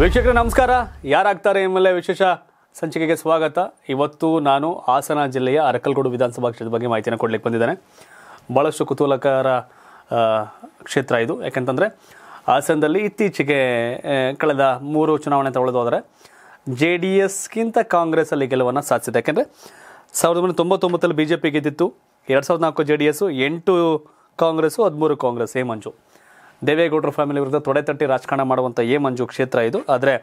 ವೀಕ್ಷಕರ ನಮಸ್ಕಾರ ಯಾರಾಗ್ತಾರೆ ಎಂಬಲ್ಲೇ ವಿಶೇಷ ಸಂಚಿಕೆಗೆ ಸ್ವಾಗತ ಇವತ್ತು ನಾನು ಹಾಸನ ಜಿಲ್ಲೆಯ ಅರಕಲ್ಗೋಡು ವಿಧಾನಸಭಾ ಕ್ಷೇತ್ರದ ಬಗ್ಗೆ ಮಾಹಿತಿಯನ್ನು ಕೊಡಲಿಕ್ಕೆ ಬಂದಿದ್ದೇನೆ ಭಾಳಷ್ಟು ಕುತೂಹಲಕರ ಕ್ಷೇತ್ರ ಇದು ಯಾಕೆಂತಂದರೆ ಹಾಸನದಲ್ಲಿ ಇತ್ತೀಚೆಗೆ ಕಳೆದ ಮೂರು ಚುನಾವಣೆ ತಗೊಳ್ಳೋದಾದರೆ ಜೆ ಡಿ ಎಸ್ಗಿಂತ ಕಾಂಗ್ರೆಸ್ಸಲ್ಲಿ ಗೆಲುವನ್ನು ಸಾಧಿಸಿದೆ ಯಾಕೆಂದರೆ ಸಾವಿರದ ಒಂಬೈನೂರ ತೊಂಬತ್ತೊಂಬತ್ತಲ್ಲಿ ಬಿ ಜೆ ಪಿ ಗೆದ್ದಿತ್ತು ಎರಡು ಸಾವಿರದ ನಾಲ್ಕು ಜೆ ಡಿ ಎಸ್ಸು ಎಂಟು ಕಾಂಗ್ರೆಸ್ಸು ಹದಿಮೂರು ಕಾಂಗ್ರೆಸ್ ಹೇಮಂಜು ದೇವೇಗೌಡರ ಫ್ಯಾಮಿಲಿ ವಿರುದ್ಧ ತೊಡೆತಟ್ಟಿ ರಾಜಕಾರಣ ಮಾಡುವಂಥ ಎ ಮಂಜು ಕ್ಷೇತ್ರ ಇದು ಆದರೆ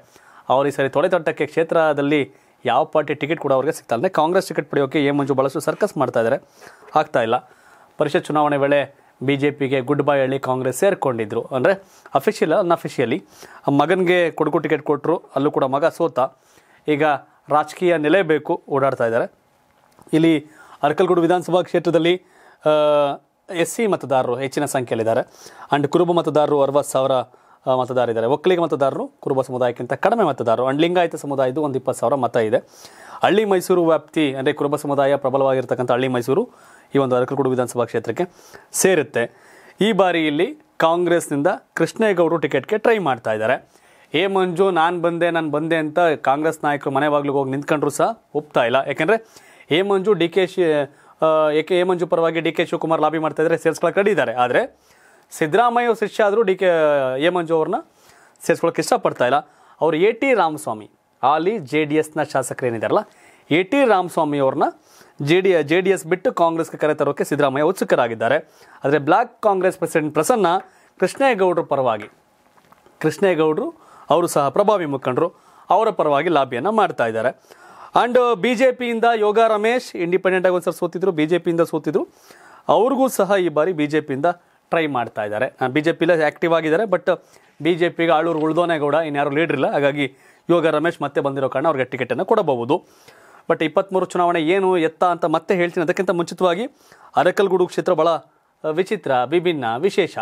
ಅವರು ಈ ಸರಿ ತೊಡೆತಟ್ಟಕ್ಕೆ ಕ್ಷೇತ್ರದಲ್ಲಿ ಯಾವ ಪಾರ್ಟಿ ಟಿಕೆಟ್ ಕೂಡ ಅವ್ರಿಗೆ ಸಿಗ್ತಾ ಇಲ್ಲ ಕಾಂಗ್ರೆಸ್ ಟಿಕೆಟ್ ಪಡೆಯೋಕ್ಕೆ ಎ ಮಂಜು ಬಳಸು ಸರ್ಕಸ್ ಮಾಡ್ತಾ ಇದ್ದಾರೆ ಆಗ್ತಾ ಇಲ್ಲ ಪರಿಷತ್ ಚುನಾವಣೆ ವೇಳೆ ಬಿ ಜೆ ಪಿಗೆ ಗುಡ್ ಬೈ ಹೇಳಿ ಕಾಂಗ್ರೆಸ್ ಸೇರಿಕೊಂಡಿದ್ರು ಅಂದರೆ ಅಫಿಷಿಯಲ್ ಅನ್ಅಫಿಷಿಯಲಿ ಮಗನಿಗೆ ಕೊಡುಗು ಟಿಕೆಟ್ ಕೊಟ್ಟರು ಅಲ್ಲೂ ಕೂಡ ಮಗ ಸೋತ ಈಗ ರಾಜಕೀಯ ನೆಲೆ ಬೇಕು ಓಡಾಡ್ತಾ ಇದ್ದಾರೆ ಇಲ್ಲಿ ಅರ್ಕಲ್ಗೂಡು ವಿಧಾನಸಭಾ ಕ್ಷೇತ್ರದಲ್ಲಿ ಎಸ್ ಸಿ ಮತದಾರರು ಹೆಚ್ಚಿನ ಸಂಖ್ಯೆಯಲ್ಲಿದ್ದಾರೆ ಅಂಡ್ ಕುರುಬ ಮತದಾರರು ಅರವತ್ತು ಸಾವಿರ ಮತದಾರಿದ್ದಾರೆ ಒಕ್ಕಲಿಗ ಮತದಾರರು ಕುರುಬ ಸಮುದಾಯಕ್ಕಿಂತ ಕಡಿಮೆ ಮತದಾರರು ಅಂಡ್ ಲಿಂಗಾಯತ ಸಮುದಾಯದ್ದು ಒಂದು ಇಪ್ಪತ್ತು ಸಾವಿರ ಮತ ಇದೆ ಹಳ್ಳಿ ಮೈಸೂರು ವ್ಯಾಪ್ತಿ ಅಂದರೆ ಕುರುಬ ಸಮುದಾಯ ಪ್ರಬಲವಾಗಿರ್ತಕ್ಕಂಥ ಹಳ್ಳಿ ಮೈಸೂರು ಈ ಒಂದು ಅರಕಲಗೂಡು ವಿಧಾನಸಭಾ ಕ್ಷೇತ್ರಕ್ಕೆ ಸೇರುತ್ತೆ ಈ ಬಾರಿ ಇಲ್ಲಿ ಕಾಂಗ್ರೆಸ್ನಿಂದ ಕೃಷ್ಣೇಗೌಡರು ಟಿಕೆಟ್ಗೆ ಟ್ರೈ ಮಾಡ್ತಾ ಇದ್ದಾರೆ ಏ ಮಂಜು ನಾನು ಬಂದೆ ನಾನು ಬಂದೆ ಅಂತ ಕಾಂಗ್ರೆಸ್ ನಾಯಕರು ಮನೆ ಬಾಗಿಲಿಗೆ ಹೋಗಿ ನಿಂತ್ಕೊಂಡ್ರು ಸಹ ಒಪ್ತಾ ಇಲ್ಲ ಯಾಕೆಂದರೆ ಏ ಮಂಜು ಡಿ ಕೆ ಶಿ ಎ ಕೆ ಎ ಮಂಜು ಪರವಾಗಿ ಡಿ ಕೆ ಶಿವಕುಮಾರ್ ಲಾಬಿ ಮಾಡ್ತಾ ಇದ್ದಾರೆ ಸೇರಿಸ್ಕೊಳ್ಳೋಕೆ ರೆಡಿ ಇದ್ದಾರೆ ಆದರೆ ಸಿದ್ದರಾಮಯ್ಯ ಶಿಷ್ಯ ಆದರೂ ಡಿ ಕೆ ಎ ಮಂಜು ಅವ್ರನ್ನ ಸೇರಿಸ್ಕೊಳ್ಳೋಕೆ ಇಷ್ಟಪಡ್ತಾ ಇಲ್ಲ ಅವರು ಎ ಟಿ ರಾಮಸ್ವಾಮಿ ಆಲಿ ಜೆ ಡಿ ಎಸ್ನ ಶಾಸಕರೇನಿದ್ದಾರಲ್ಲ ಎ ಟಿ ರಾಮಸ್ವಾಮಿ ಅವ್ರನ್ನ J D J D S ಬಿಟ್ಟು ಕಾಂಗ್ರೆಸ್ಗೆ ಕರೆತರೋಕೆ ಸಿದ್ದರಾಮಯ್ಯ ಉತ್ಸುಕರಾಗಿದ್ದಾರೆ ಆದರೆ ಬ್ಲಾಕ್ ಕಾಂಗ್ರೆಸ್ ಪ್ರೆಸಿಡೆಂಟ್ ಪ್ರಸನ್ನ ಕೃಷ್ಣೇಗೌಡರ ಪರವಾಗಿ ಕೃಷ್ಣೇಗೌಡರು ಅವರು ಸಹ ಪ್ರಭಾವಿ ಮುಖಂಡರು ಅವರ ಪರವಾಗಿ ಲಾಬಿಯನ್ನು ಮಾಡ್ತಾ ಇದ್ದಾರೆ ಅಂಡ್ ಪಿಯಿಂದ uh, ಯೋಗ ರಮೇಶ್ ಇಂಡಿಪೆಂಡೆಂಟ್ ಆಗಿ ಒಂದ್ಸರಿ ಸೋತಿದ್ರು ಬಿ ಜೆ ಪಿಯಿಂದ ಸೋತಿದ್ರು ಅವ್ರಿಗೂ ಸಹ ಈ ಬಾರಿ ಬಿ ಜೆ ಪಿಯಿಂದ ಟ್ರೈ ಮಾಡ್ತಾ ಇದ್ದಾರೆ ಬಿ ಜೆ ಬಿಜೆಪಿಲೇ ಆಕ್ಟಿವ್ ಆಗಿದ್ದಾರೆ ಬಟ್ ಬಿ ಪಿಗೆ ಆಳೂರು ಉಳ್ದೋನೇಗೌಡ ಇನ್ಯಾರು ಲೀಡರ್ ಇಲ್ಲ ಹಾಗಾಗಿ ಯೋಗ ರಮೇಶ್ ಮತ್ತೆ ಬಂದಿರೋ ಕಾರಣ ಅವ್ರಿಗೆ ಟಿಕೆಟನ್ನು ಕೊಡಬಹುದು ಬಟ್ ಇಪ್ಪತ್ತ್ಮೂರು ಚುನಾವಣೆ ಏನು ಎತ್ತ ಅಂತ ಮತ್ತೆ ಹೇಳ್ತೀನಿ ಅದಕ್ಕಿಂತ ಮುಂಚಿತವಾಗಿ ಅರಕಲ್ಗೂಡು ಕ್ಷೇತ್ರ ಭಾಳ ವಿಚಿತ್ರ ವಿಭಿನ್ನ ವಿಶೇಷ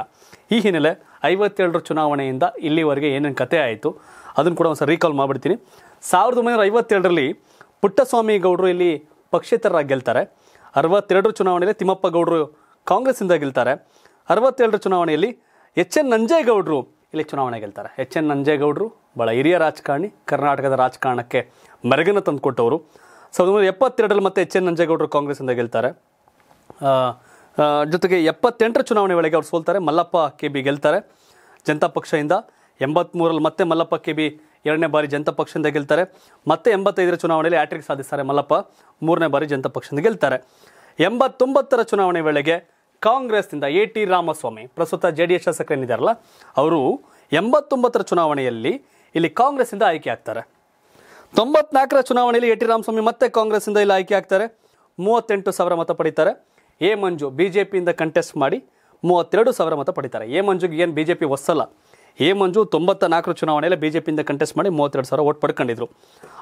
ಈ ಹಿನ್ನೆಲೆ ಐವತ್ತೇಳರ ಚುನಾವಣೆಯಿಂದ ಇಲ್ಲಿವರೆಗೆ ಏನೇನು ಕತೆ ಆಯಿತು ಅದನ್ನು ಕೂಡ ಒಂದು ಸರಿ ರೀಕಾಲ್ ಮಾಡಿಬಿಡ್ತೀನಿ ಸಾವಿರದ ಒಂಬೈನೂರ ಐವತ್ತೇಳರಲ್ಲಿ ಪುಟ್ಟಸ್ವಾಮಿ ಗೌಡರು ಇಲ್ಲಿ ಪಕ್ಷೇತರರಾಗಿ ಗೆಲ್ತಾರೆ ಅರವತ್ತೆರಡರ ಚುನಾವಣೆಯಲ್ಲಿ ತಿಮ್ಮಪ್ಪ ಗೌಡರು ಕಾಂಗ್ರೆಸ್ಸಿಂದ ಗೆಲ್ತಾರೆ ಅರವತ್ತೆರಡರ ಚುನಾವಣೆಯಲ್ಲಿ ಎಚ್ ಎನ್ ನಂಜೇಗೌಡರು ಇಲ್ಲಿ ಚುನಾವಣೆ ಗೆಲ್ತಾರೆ ಎಚ್ ಎನ್ ನಂಜೇಗೌಡರು ಬಹಳ ಹಿರಿಯ ರಾಜಕಾರಣಿ ಕರ್ನಾಟಕದ ರಾಜಕಾರಣಕ್ಕೆ ಮೆರಗನ ತಂದುಕೊಟ್ಟವರು ಸಾವಿರದ ಒಂಬೈನೂರ ಎಪ್ಪತ್ತೆರಡರಲ್ಲಿ ಮತ್ತೆ ಎಚ್ ಎನ್ ನಂಜೇಗೌಡರು ಕಾಂಗ್ರೆಸ್ಸಿಂದ ಗೆಲ್ತಾರೆ ಜೊತೆಗೆ ಎಪ್ಪತ್ತೆಂಟರ ಚುನಾವಣೆ ವೇಳೆಗೆ ಅವ್ರು ಸೋಲ್ತಾರೆ ಮಲ್ಲಪ್ಪ ಕೆ ಬಿ ಗೆಲ್ತಾರೆ ಜನತಾ ಪಕ್ಷದಿಂದ ಎಂಬತ್ತ್ಮೂರಲ್ಲಿ ಮತ್ತೆ ಮಲ್ಲಪ್ಪ ಕೆ ಬಿ ಎರಡನೇ ಬಾರಿ ಜನತಾ ಪಕ್ಷದಿಂದ ಗೆಲ್ತಾರೆ ಮತ್ತೆ ಎಂಬತ್ತೈದರ ಚುನಾವಣೆಯಲ್ಲಿ ಹ್ಯಾಟ್ರಿಕ್ ಸಾಧಿಸ್ತಾರೆ ಮಲ್ಲಪ್ಪ ಮೂರನೇ ಬಾರಿ ಜನತಾ ಪಕ್ಷದಿಂದ ಗೆಲ್ತಾರೆ ಎಂಬತ್ತೊಂಬತ್ತರ ಚುನಾವಣೆ ವೇಳೆಗೆ ಕಾಂಗ್ರೆಸ್ನಿಂದ ಎ ಟಿ ರಾಮಸ್ವಾಮಿ ಪ್ರಸ್ತುತ ಜೆ ಡಿ ಎಸ್ ಶಾಸಕರೇನಿದ್ದಾರಲ್ಲ ಅವರು ಎಂಬತ್ತೊಂಬತ್ತರ ಚುನಾವಣೆಯಲ್ಲಿ ಇಲ್ಲಿ ಕಾಂಗ್ರೆಸ್ಸಿಂದ ಆಯ್ಕೆ ಆಗ್ತಾರೆ ತೊಂಬತ್ನಾಲ್ಕರ ಚುನಾವಣೆಯಲ್ಲಿ ಎ ಟಿ ರಾಮಸ್ವಾಮಿ ಮತ್ತೆ ಕಾಂಗ್ರೆಸ್ಸಿಂದ ಇಲ್ಲಿ ಆಯ್ಕೆ ಆಗ್ತಾರೆ ಮೂವತ್ತೆಂಟು ಸಾವಿರ ಮತ ಪಡೀತಾರೆ ಎ ಮಂಜು ಬಿ ಜೆ ಪಿಯಿಂದ ಕಂಟೆಸ್ಟ್ ಮಾಡಿ ಮೂವತ್ತೆರಡು ಸಾವಿರ ಮತ ಪಡೀತಾರೆ ಎ ಮಂಜುಗೆ ಏನು ಬಿ ಜೆ ಪಿ ಒಸ್ಸಲ್ಲ ಎ ಮಂಜು ತೊಂಬತ್ತ ನಾಲ್ಕರ ಚುನಾವಣೆಯಲ್ಲಿ ಪಿಯಿಂದ ಕಂಟೆಸ್ಟ್ ಮಾಡಿ ಮೂವತ್ತೆರಡು ಸಾವಿರ ಓಟ್ ಪಡ್ಕೊಂಡಿದ್ರು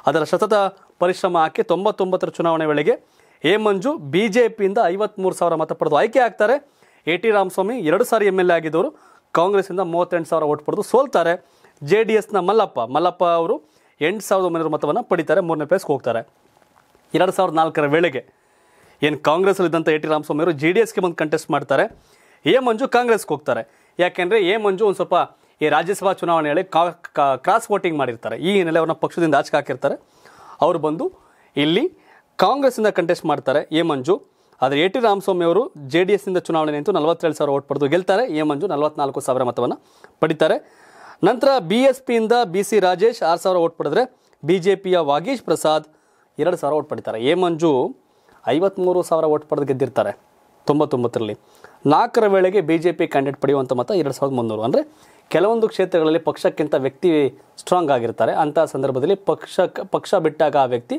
ಅದರ ಸತತ ಪರಿಶ್ರಮ ಹಾಕಿ ತೊಂಬತ್ತೊಂಬತ್ತರ ಚುನಾವಣೆ ವೇಳೆಗೆ ಎ ಮಂಜು ಬಿ ಜೆ ಪಿಯಿಂದ ಐವತ್ತ್ಮೂರು ಸಾವಿರ ಮತ ಪಡೆದು ಆಯ್ಕೆ ಆಗ್ತಾರೆ ಎ ಟಿ ರಾಮಸ್ವಾಮಿ ಎರಡು ಸಾರಿ ಎಮ್ ಎಲ್ ಎ ಆಗಿದ್ದವರು ಕಾಂಗ್ರೆಸ್ಸಿಂದ ಮೂವತ್ತೆಂಟು ಸಾವಿರ ಓಟ್ ಪಡೆದು ಸೋಲ್ತಾರೆ ಜೆ ಡಿ ಎಸ್ನ ಮಲ್ಲಪ್ಪ ಮಲ್ಲಪ್ಪ ಅವರು ಎಂಟು ಸಾವಿರದ ಒಂಬೈನೂರು ಮತವನ್ನು ಪಡಿತಾರೆ ಮೂರನೇ ಪ್ಲೇಸ್ಗೆ ಹೋಗ್ತಾರೆ ಎರಡು ಸಾವಿರದ ನಾಲ್ಕರ ವೇಳೆಗೆ ಏನು ಕಾಂಗ್ರೆಸ್ಸಲ್ಲಿದ್ದಂಥ ಎ ಟಿ ರಾಮಸ್ವಾಮಿ ಅವರು ಜೆ ಡಿ ಎಸ್ಗೆ ಬಂದು ಕಂಟೆಸ್ಟ್ ಮಾಡ್ತಾರೆ ಎ ಮಂಜು ಕಾಂಗ್ರೆಸ್ಗೆ ಹೋಗ್ತಾರೆ ಯಾಕೆಂದರೆ ಎ ಮಂಜು ಒಂದು ಸ್ವಲ್ಪ ಈ ರಾಜ್ಯಸಭಾ ಚುನಾವಣೆಯಲ್ಲಿ ಕ್ರಾಸ್ ವೋಟಿಂಗ್ ಮಾಡಿರ್ತಾರೆ ಈ ಹಿನ್ನೆಲೆ ಅವ್ರನ್ನ ಪಕ್ಷದಿಂದ ಆಚೆ ಹಾಕಿರ್ತಾರೆ ಅವರು ಬಂದು ಇಲ್ಲಿ ಕಾಂಗ್ರೆಸ್ಸಿಂದ ಕಂಟೆಸ್ಟ್ ಮಾಡ್ತಾರೆ ಎ ಮಂಜು ಆದರೆ ಎ ಟಿ ರಾಮಸ್ವಾಮಿ ಅವರು ಜೆ ಡಿ ಎಸ್ನಿಂದ ಚುನಾವಣೆ ನಿಂತು ನಲವತ್ತೇಳು ಸಾವಿರ ಓಟ್ ಪಡೆದು ಗೆಲ್ತಾರೆ ಎ ಮಂಜು ನಲವತ್ನಾಲ್ಕು ಸಾವಿರ ಮತವನ್ನು ಪಡಿತಾರೆ ನಂತರ ಬಿ ಎಸ್ ಪಿಯಿಂದ ಬಿ ಸಿ ರಾಜೇಶ್ ಆರು ಸಾವಿರ ಓಟ್ ಪಡೆದ್ರೆ ಬಿ ಜೆ ಪಿಯ ವಾಗೀಶ್ ಪ್ರಸಾದ್ ಎರಡು ಸಾವಿರ ಓಟ್ ಪಡಿತಾರೆ ಎ ಮಂಜು ಐವತ್ತ್ಮೂರು ಸಾವಿರ ಓಟ್ ಪಡೆದು ಗೆದ್ದಿರ್ತಾರೆ ತೊಂಬತ್ತೊಂಬತ್ತರಲ್ಲಿ ನಾಲ್ಕರ ವೇಳೆಗೆ ಬಿ ಜೆ ಪಿ ಕ್ಯಾಂಡಿಡೇಟ್ ಪಡೆಯುವಂಥ ಮತ ಎರಡು ಸಾವಿರದ ಮುನ್ನೂರು ಅಂದರೆ ಕೆಲವೊಂದು ಕ್ಷೇತ್ರಗಳಲ್ಲಿ ಪಕ್ಷಕ್ಕಿಂತ ವ್ಯಕ್ತಿ ಸ್ಟ್ರಾಂಗ್ ಆಗಿರ್ತಾರೆ ಅಂತ ಸಂದರ್ಭದಲ್ಲಿ ಪಕ್ಷ ಪಕ್ಷ ಬಿಟ್ಟಾಗ ಆ ವ್ಯಕ್ತಿ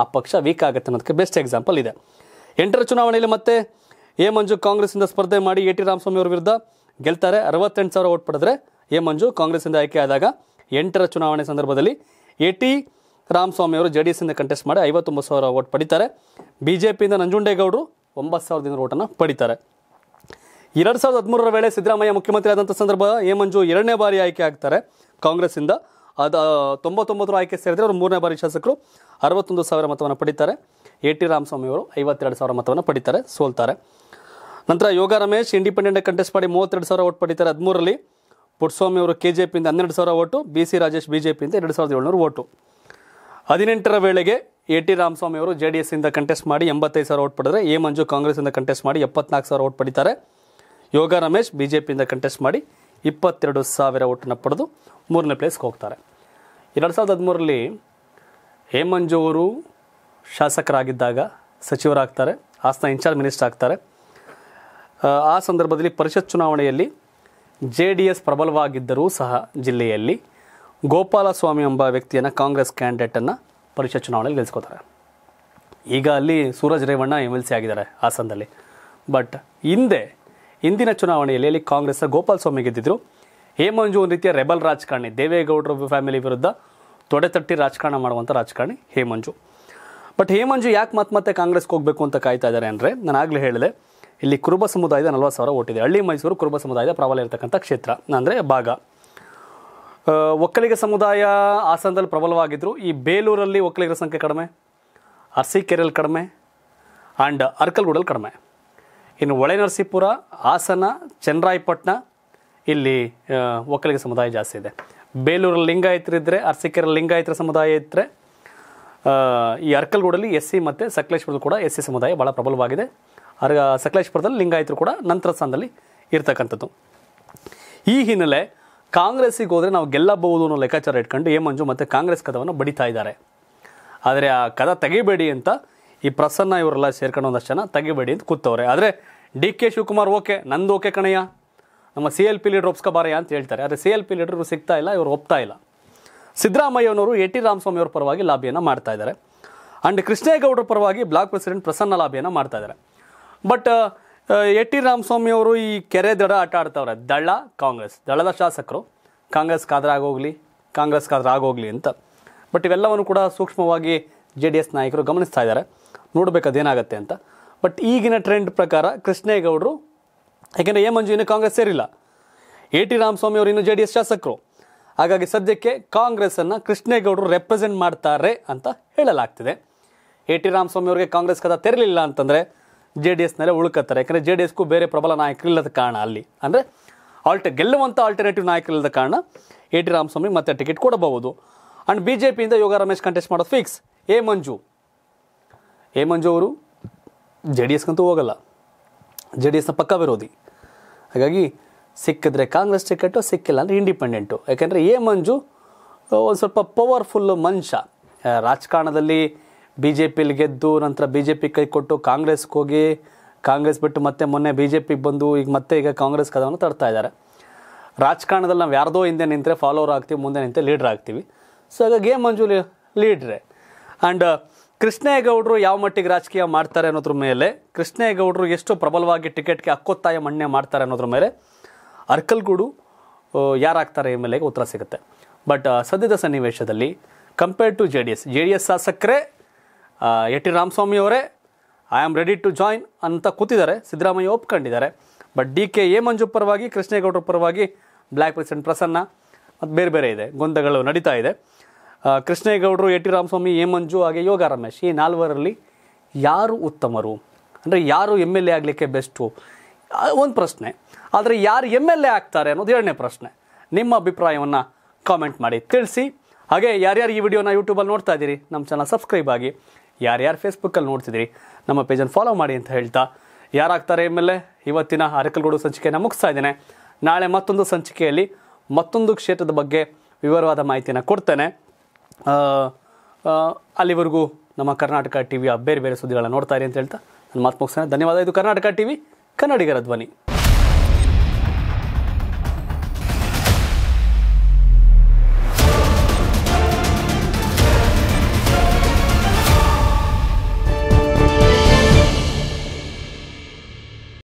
ಆ ಪಕ್ಷ ವೀಕ್ ಆಗುತ್ತೆ ಅನ್ನೋದಕ್ಕೆ ಬೆಸ್ಟ್ ಎಕ್ಸಾಂಪಲ್ ಇದೆ ಎಂಟರ ಚುನಾವಣೆಯಲ್ಲಿ ಮತ್ತೆ ಎ ಮಂಜು ಕಾಂಗ್ರೆಸ್ಸಿಂದ ಸ್ಪರ್ಧೆ ಮಾಡಿ ಎ ಟಿ ರಾಮಸ್ವಾಮಿ ಅವರ ವಿರುದ್ಧ ಗೆಲ್ತಾರೆ ಅರವತ್ತೆಂಟು ಸಾವಿರ ಓಟ್ ಪಡೆದ್ರೆ ಎ ಮಂಜು ಕಾಂಗ್ರೆಸ್ಸಿಂದ ಆಯ್ಕೆಯಾದಾಗ ಎಂಟರ ಚುನಾವಣೆ ಸಂದರ್ಭದಲ್ಲಿ ಎ ಟಿ ರಾಮಸ್ವಾಮಿ ಅವರು ಜೆ ಡಿ ಎಸ್ಸಿಂದ ಕಂಟೆಸ್ಟ್ ಮಾಡಿ ಐವತ್ತೊಂಬತ್ತು ಸಾವಿರ ಓಟ್ ಪಡಿತಾರೆ ಬಿ ಜೆ ಪಿಯಿಂದ ನಂಜುಂಡೇಗೌಡರು ಒಂಬತ್ತು ಸಾವಿರದಿಂದ ಓಟನ್ನು ಪಡಿತಾರೆ ಎರಡು ಸಾವಿರದ ಹದಿಮೂರರ ವೇಳೆ ಸಿದ್ದರಾಮಯ್ಯ ಮುಖ್ಯಮಂತ್ರಿ ಆದಂಥ ಸಂದರ್ಭ ಎ ಮಂಜು ಎರಡನೇ ಬಾರಿ ಆಯ್ಕೆ ಆಗ್ತಾರೆ ಕಾಂಗ್ರೆಸ್ಸಿಂದ ಅದ ತೊಂಬತ್ತೊಂಬತ್ತರ ಆಯ್ಕೆ ಸೇರಿದರೆ ಅವರು ಮೂರನೇ ಬಾರಿ ಶಾಸಕರು ಅರವತ್ತೊಂದು ಸಾವಿರ ಮತವನ್ನು ಪಡಿತಾರೆ ಎ ಟಿ ರಾಮಸ್ವಾಮಿ ಅವರು ಐವತ್ತೆರಡು ಸಾವಿರ ಮತವನ್ನು ಪಡಿತಾರೆ ಸೋಲ್ತಾರೆ ನಂತರ ಯೋಗ ರಮೇಶ್ ಇಂಡಿಪೆಂಡೆಂಟ್ ಕಂಟೆಸ್ಟ್ ಮಾಡಿ ಮೂವತ್ತೆರಡು ಸಾವಿರ ಓಟ್ ಪಡಿತಾರೆ ಹದಿಮೂರರಲ್ಲಿ ಪುಟ್ಸ್ವಾಮಿ ಅವರು ಕೆ ಜೆ ಪಿಯಿಂದ ಹನ್ನೆರಡು ಸಾವಿರ vote B C Rajesh B J ಪಿಯಿಂದ ಎರಡು ಸಾವಿರದ ಏಳ್ನೂರು ಓಟು ಹದಿನೆಂಟರ ವೇಳೆಗೆ ಎ ಟಿ ರಾಮಸ್ವಾಮಿ ಅವರು ಜೆ ಡಿ ಎಸ್ ಇಂದ ಕಂಟೆಸ್ಟ್ ಮಾಡಿ ಎಂಬತ್ತೈದು ಸಾವಿರ ಓಟ್ ಪಡೆದರೆ ಎ ಮಂಜು ಕಾಂಗ್ರೆಸ್ಸಿಂದ ಕಂಟೆಸ್ಟ್ ಮಾಡಿ ಎಪ್ಪತ್ನಾಲ್ಕು ಸಾವಿರ ಓಟ್ ಪಡಿತಾರೆ ಯೋಗ ರಮೇಶ್ ಬಿ ಜೆ ಪಿಯಿಂದ ಕಂಟೆಸ್ಟ್ ಮಾಡಿ ಇಪ್ಪತ್ತೆರಡು ಸಾವಿರ ಓಟನ್ನು ಪಡೆದು ಮೂರನೇ ಪ್ಲೇಸ್ಗೆ ಹೋಗ್ತಾರೆ ಎರಡು ಸಾವಿರದ ಹದಿಮೂರರಲ್ಲಿ ಹೇಮಂಜು ಅವರು ಶಾಸಕರಾಗಿದ್ದಾಗ ಸಚಿವರಾಗ್ತಾರೆ ಹಾಸನ ಇನ್ಚಾರ್ಜ್ ಮಿನಿಸ್ಟರ್ ಆಗ್ತಾರೆ ಆ ಸಂದರ್ಭದಲ್ಲಿ ಪರಿಷತ್ ಚುನಾವಣೆಯಲ್ಲಿ ಜೆ ಡಿ ಎಸ್ ಪ್ರಬಲವಾಗಿದ್ದರೂ ಸಹ ಜಿಲ್ಲೆಯಲ್ಲಿ ಗೋಪಾಲಸ್ವಾಮಿ ಎಂಬ ವ್ಯಕ್ತಿಯನ್ನು ಕಾಂಗ್ರೆಸ್ ಕ್ಯಾಂಡಿಡೇಟನ್ನು ಪರಿಷತ್ ಚುನಾವಣೆಯಲ್ಲಿ ಗೆಲ್ಸ್ಕೋತಾರೆ ಈಗ ಅಲ್ಲಿ Suraj Revanna M L C ಆಗಿದ್ದಾರೆ ಹಾಸನದಲ್ಲಿ ಬಟ್ ಹಿಂದೆ ಹಿಂದಿನ ಚುನಾವಣೆಯಲ್ಲಿ ಕಾಂಗ್ರೆಸ್ ಕಾಂಗ್ರೆಸ್ನ ಗೋಪಾಲ್ ಸ್ವಾಮಿ ಗೆದ್ದಿದ್ರು ಹೇಮಂಜು ಒಂದು ರೀತಿಯ ರೆಬಲ್ ರಾಜಕಾರಣಿ ದೇವೇಗೌಡರ ಫ್ಯಾಮಿಲಿ ವಿರುದ್ಧ ತೊಡೆತಟ್ಟಿ ರಾಜಕಾರಣ ಮಾಡುವಂಥ ರಾಜಕಾರಣಿ ಹೇಮಂಜು ಬಟ್ ಹೇಮಂಜು ಯಾಕೆ ಮತ್ತೆ ಮತ್ತೆ ಕಾಂಗ್ರೆಸ್ಗೆ ಹೋಗಬೇಕು ಅಂತ ಕಾಯ್ತಾ ಇದ್ದಾರೆ ಅಂದರೆ ನಾನು ಆಗಲೇ ಹೇಳಿದೆ ಇಲ್ಲಿ ಕುರುಬ ಸಮುದಾಯದ ನಲವತ್ತು ಸಾವಿರ ಓಟಿದೆ ಹಳ್ಳಿ ಮೈಸೂರು ಕುರುಬ ಸಮುದಾಯದ ಪ್ರಬಲ ಇರತಕ್ಕಂಥ ಕ್ಷೇತ್ರ ಅಂದರೆ ಭಾಗ ಒಕ್ಕಲಿಗ ಸಮುದಾಯ ಹಾಸನದಲ್ಲಿ ಪ್ರಬಲವಾಗಿದ್ದರು ಈ ಬೇಲೂರಲ್ಲಿ ಒಕ್ಕಲಿಗರ ಸಂಖ್ಯೆ ಕಡಿಮೆ ಅರ್ಸಿಕೆರೆಯಲ್ಲಿ ಕಡಿಮೆ ಆ್ಯಂಡ್ ಅರ್ಕಲ್ಗೂಡಲ್ಲಿ ಕಡಿಮೆ ಇನ್ನು ಒಳೆನರಸೀಪುರ ಹಾಸನ ಚೆನ್ನರಾಯಪಟ್ಟಣ ಇಲ್ಲಿ ಒಕ್ಕಲಿಗ ಸಮುದಾಯ ಜಾಸ್ತಿ ಇದೆ ಬೇಲೂರಲ್ಲಿ ಇದ್ದರೆ ಅರಸೀಕೆರೆ ಲಿಂಗಾಯತರ ಸಮುದಾಯ ಇದ್ದರೆ ಈ ಅರ್ಕಲ್ಗೂಡಲ್ಲಿ ಎಸ್ ಸಿ ಮತ್ತು ಸಕಲೇಶ್ಪುರದಲ್ಲಿ ಕೂಡ ಎಸ್ ಸಿ ಸಮುದಾಯ ಭಾಳ ಪ್ರಬಲವಾಗಿದೆ ಅರ್ ಸಕಲೇಶ್ಪುರದಲ್ಲಿ ಲಿಂಗಾಯತರು ಕೂಡ ನಂತರ ಸ್ಥಾನದಲ್ಲಿ ಇರ್ತಕ್ಕಂಥದ್ದು ಈ ಹಿನ್ನೆಲೆ ಕಾಂಗ್ರೆಸ್ಸಿಗೆ ಹೋದರೆ ನಾವು ಗೆಲ್ಲಬಹುದು ಅನ್ನೋ ಲೆಕ್ಕಾಚಾರ ಇಟ್ಕೊಂಡು ಎ ಮಂಜು ಮತ್ತು ಕಾಂಗ್ರೆಸ್ ಕದವನ್ನು ಬಡಿತಾ ಇದ್ದಾರೆ ಆದರೆ ಆ ಕದ ತೆಗಿಬೇಡಿ ಅಂತ ಈ ಪ್ರಸನ್ನ ಇವರೆಲ್ಲ ಸೇರ್ಕೊಂಡು ಒಂದಷ್ಟು ಜನ ತೆಗಿಬೇಡಿ ಅಂತ ಕೂತವ್ರೆ ಆದರೆ ಡಿ ಕೆ ಶಿವಕುಮಾರ್ ಓಕೆ ನಂದು ಓಕೆ ಕಣಯ್ಯ ನಮ್ಮ ಸಿ ಎಲ್ ಪಿ ಲೀಡರ್ ಒಪ್ಸ್ಕೊಬಾರಯ್ಯ ಅಂತ ಹೇಳ್ತಾರೆ ಆದರೆ ಸಿ ಎಲ್ ಪಿ ಲೀಡರ್ ಸಿಗ್ತಾ ಇಲ್ಲ ಇವರು ಒಪ್ತಾ ಇಲ್ಲ ಸಿದ್ದರಾಮಯ್ಯನವರು ಟಿ ರಾಮಸ್ವಾಮಿ ಅವರ ಪರವಾಗಿ ಲಾಬಿಯನ್ನು ಮಾಡ್ತಾ ಇದ್ದಾರೆ ಆ್ಯಂಡ್ ಕೃಷ್ಣೇಗೌಡರ ಪರವಾಗಿ ಬ್ಲಾಕ್ ಪ್ರೆಸಿಡೆಂಟ್ ಪ್ರಸನ್ನ ಲಾಬಿಯನ್ನು ಮಾಡ್ತಾ ಇದ್ದಾರೆ ಬಟ್ ಎ ಟಿ ರಾಮಸ್ವಾಮಿಯವರು ಅವರು ಈ ಕೆರೆ ದಡ ಆಟ ಆಡ್ತಾವ್ರೆ ದಳ ಕಾಂಗ್ರೆಸ್ ದಳದ ಶಾಸಕರು ಕಾಂಗ್ರೆಸ್ ಕಾದ್ರೆ ಆಗೋಗ್ಲಿ ಕಾಂಗ್ರೆಸ್ ಕಾದ್ರೆ ಆಗೋಗ್ಲಿ ಅಂತ ಬಟ್ ಇವೆಲ್ಲವನ್ನು ಕೂಡ ಸೂಕ್ಷ್ಮವಾಗಿ ಜೆ ಡಿ ಎಸ್ ನಾಯಕರು ಗಮನಿಸ್ತಾ ಇದ್ದಾರೆ ನೋಡಬೇಕು ಅದೇನಾಗುತ್ತೆ ಅಂತ ಬಟ್ ಈಗಿನ ಟ್ರೆಂಡ್ ಪ್ರಕಾರ ಕೃಷ್ಣೇಗೌಡರು ಯಾಕೆಂದರೆ ಎ ಮಂಜು ಇನ್ನೂ ಕಾಂಗ್ರೆಸ್ ಸೇರಿಲ್ಲ ಎ ಟಿ ರಾಮಸ್ವಾಮಿ ಅವರು ಇನ್ನೂ ಜೆ ಡಿ ಎಸ್ ಶಾಸಕರು ಹಾಗಾಗಿ ಸದ್ಯಕ್ಕೆ ಕಾಂಗ್ರೆಸ್ಸನ್ನು ಕೃಷ್ಣೇಗೌಡರು ರೆಪ್ರೆಸೆಂಟ್ ಮಾಡ್ತಾರೆ ಅಂತ ಹೇಳಲಾಗ್ತಿದೆ ಎ ಟಿ ರಾಮಸ್ವಾಮಿ ಅವರಿಗೆ ಕಾಂಗ್ರೆಸ್ ಕದ ತೆರಲಿಲ್ಲ ಅಂತಂದರೆ ಜೆ ಡಿ ಎಸ್ನಲ್ಲೇ ಉಳ್ಕತ್ತಾರೆ ಯಾಕಂದರೆ ಜೆ ಡಿ ಎಸ್ಗೂ ಬೇರೆ ಪ್ರಬಲ ನಾಯಕರಿಲ್ಲದ ಕಾರಣ ಅಲ್ಲಿ ಅಂದರೆ ಆಲ್ಟ ಗೆಲ್ಲುವಂಥ ಆಲ್ಟರ್ನೇಟಿವ್ ನಾಯಕರಿಲ್ಲದ ಕಾರಣ ಎ ಟಿ ರಾಮಸ್ವಾಮಿ ಮತ್ತೆ ಟಿಕೆಟ್ ಕೊಡಬಹುದು ಆ್ಯಂಡ್ ಬಿ ಜೆ ಪಿಯಿಂದ ಯೋಗ ರಮೇಶ್ ಕಂಟೆಸ್ಟ್ ಮಾಡೋದು ಫಿಕ್ಸ್ ಎ ಮಂಜು ಹೇಮಂಜು ಅವರು ಜೆ ಡಿ ಎಸ್ಗಂತೂ ಹೋಗಲ್ಲ ಜೆ ಡಿ ಎಸ್ನ ಪಕ್ಕ ವಿರೋಧಿ ಹಾಗಾಗಿ ಸಿಕ್ಕಿದ್ರೆ ಕಾಂಗ್ರೆಸ್ ಟಿಕೆಟು ಸಿಕ್ಕಿಲ್ಲ ಅಂದರೆ ಇಂಡಿಪೆಂಡೆಂಟು ಯಾಕೆಂದರೆ ಎ ಮಂಜು ಒಂದು ಸ್ವಲ್ಪ ಪವರ್ಫುಲ್ಲು ಮನುಷ್ಯ ರಾಜಕಾರಣದಲ್ಲಿ ಬಿ ಜೆ ಪಿಲಿ ಗೆದ್ದು ನಂತರ ಬಿ ಜೆ ಪಿ ಕೈ ಕೊಟ್ಟು ಕಾಂಗ್ರೆಸ್ಗೆ ಹೋಗಿ ಕಾಂಗ್ರೆಸ್ ಬಿಟ್ಟು ಮತ್ತೆ ಮೊನ್ನೆ ಬಿ ಜೆ ಪಿಗೆ ಬಂದು ಈಗ ಮತ್ತೆ ಈಗ ಕಾಂಗ್ರೆಸ್ ಕದವನ್ನು ತರ್ತಾ ಇದ್ದಾರೆ ರಾಜಕಾರಣದಲ್ಲಿ ನಾವು ಯಾರ್ದೋ ಹಿಂದೆ ನಿಂತರೆ ಫಾಲೋವರ್ ಆಗ್ತೀವಿ ಮುಂದೆ ನಿಂತರೆ ಲೀಡ್ರ್ ಆಗ್ತೀವಿ ಸೊ ಹಾಗಾಗಿ ಎ ಮಂಜು ಲೀಡ್ರೆ ಆ್ಯಂಡ್ ಕೃಷ್ಣೇಗೌಡರು ಯಾವ ಮಟ್ಟಿಗೆ ರಾಜಕೀಯ ಮಾಡ್ತಾರೆ ಅನ್ನೋದ್ರ ಮೇಲೆ ಕೃಷ್ಣೇಗೌಡರು ಎಷ್ಟು ಪ್ರಬಲವಾಗಿ ಟಿಕೆಟ್ಗೆ ಅಕ್ಕೊತ್ತಾಯ ಮಣ್ಣೆ ಮಾಡ್ತಾರೆ ಅನ್ನೋದ್ರ ಮೇಲೆ ಅರ್ಕಲ್ಗೂಡು ಯಾರಾಗ್ತಾರೆ ಎಗೆ ಉತ್ತರ ಸಿಗುತ್ತೆ ಬಟ್ ಸದ್ಯದ ಸನ್ನಿವೇಶದಲ್ಲಿ compared to J D S J D S ಶಾಸಕರೇ ಟಿ ರಾಮಸ್ವಾಮಿ ಅವರೇ I am ready to join ಅಂತ ಕೂತಿದ್ದಾರೆ ಸಿದ್ದರಾಮಯ್ಯ ಒಪ್ಕೊಂಡಿದ್ದಾರೆ but D K A Manju ಪರವಾಗಿ ಕೃಷ್ಣೇಗೌಡರ ಪರವಾಗಿ ಬ್ಲ್ಯಾಕ್ ಪ್ರೆಸಿಡೆಂಟ್ ಪ್ರಸನ್ನ ಮತ್ತು ಬೇರೆ ಬೇರೆ ಇದೆ ಗೊಂದಲಗಳು ನಡೀತಾ ಇದೆ ಕೃಷ್ಣೇಗೌಡರು A T Ramaswamy A Manju ಹಾಗೆ ಯೋಗ ರಮೇಶ್ ಈ ನಾಲ್ವರಲ್ಲಿ ಯಾರು ಉತ್ತಮರು ಅಂದರೆ ಯಾರು ಎಮ್ ಎಲ್ ಎ ಆಗಲಿಕ್ಕೆ ಬೆಸ್ಟು ಒಂದು ಪ್ರಶ್ನೆ ಆದರೆ ಯಾರು ಎಮ್ ಎಲ್ ಎ ಆಗ್ತಾರೆ ಅನ್ನೋದು ಎರಡನೇ ಪ್ರಶ್ನೆ ನಿಮ್ಮ ಅಭಿಪ್ರಾಯವನ್ನು ಕಾಮೆಂಟ್ ಮಾಡಿ ತಿಳಿಸಿ ಹಾಗೆ ಯಾರ್ಯಾರು ಈ ವಿಡಿಯೋನ ಯೂಟ್ಯೂಬಲ್ಲಿ ನೋಡ್ತಾ ಇದ್ದೀರಿ ನಮ್ಮ ಚಾನಲ್ ಸಬ್ಸ್ಕ್ರೈಬ್ ಆಗಿ ಯಾರ್ಯಾರು ಫೇಸ್ಬುಕ್ಕಲ್ಲಿ ನೋಡ್ತಿದ್ದೀರಿ ನಮ್ಮ ಪೇಜನ್ನು ಫಾಲೋ ಮಾಡಿ ಅಂತ ಹೇಳ್ತಾ ಯಾರಾಗ್ತಾರೆ ಎಮ್ ಎಲ್ ಎ ಇವತ್ತಿನ ಅರಕಲ್ಗೂಡು ಸಂಚಿಕೆಯನ್ನು ಮುಗಿಸ್ತಾ ಇದ್ದೇನೆ ನಾಳೆ ಮತ್ತೊಂದು ಸಂಚಿಕೆಯಲ್ಲಿ ಮತ್ತೊಂದು ಕ್ಷೇತ್ರದ ಬಗ್ಗೆ ವಿವರವಾದ ಮಾಹಿತಿಯನ್ನು ಕೊಡ್ತೇನೆ ಅಲ್ಲಿವರೆಗೂ ನಮ್ಮ ಕರ್ನಾಟಕ ಟಿ ವಿಯ ಬೇರೆ ಬೇರೆ ಸುದ್ದಿಗಳನ್ನು ನೋಡ್ತಾ ಇರಿ ಅಂತ ಹೇಳ್ತಾ ನನ್ನ ಮಾತು ಮುಗಿಸ್ತೇನೆ ಧನ್ಯವಾದ ಇದು ಕರ್ನಾಟಕ ಟಿ ವಿ ಕನ್ನಡಿಗರ ಧ್ವನಿ